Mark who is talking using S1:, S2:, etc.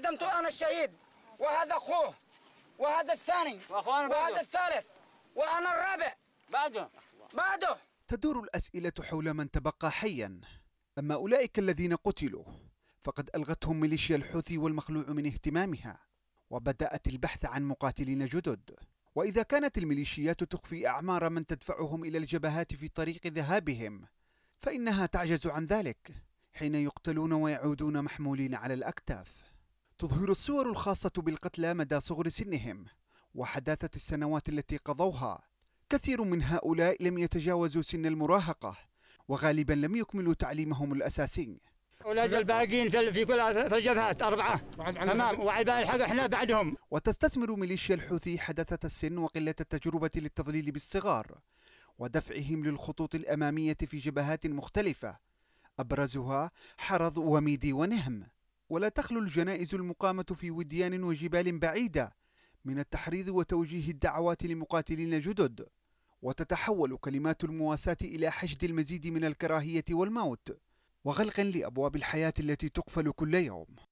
S1: قدمته انا الشهيد وهذا اخوه وهذا الثاني وهذا الثالث وانا الرابع بعده
S2: بعده تدور الاسئله حول من تبقى حيا اما اولئك الذين قتلوا فقد الغتهم ميليشيا الحوثي والمخلوع من اهتمامها وبدات البحث عن مقاتلين جدد واذا كانت الميليشيات تخفي اعمار من تدفعهم الى الجبهات في طريق ذهابهم فانها تعجز عن ذلك حين يقتلون ويعودون محمولين على الاكتاف تظهر الصور الخاصة بالقتلى مدى صغر سنهم وحداثة السنوات التي قضوها كثير من هؤلاء لم يتجاوزوا سن المراهقة وغالبا لم يكملوا تعليمهم الأساسي
S1: أولاد الباقين في كل الجبهات أربعة تمام وعباء الحق إحنا
S2: بعدهم وتستثمر ميليشيا الحوثي حداثة السن وقلة التجربة للتضليل بالصغار ودفعهم للخطوط الأمامية في جبهات مختلفة أبرزها حرض وميدي ونهم ولا تخلو الجنائز المقامة في وديان وجبال بعيدة من التحريض وتوجيه الدعوات لمقاتلين جدد وتتحول كلمات المواساة إلى حشد المزيد من الكراهية والموت وغلقا لأبواب الحياة التي تقفل كل يوم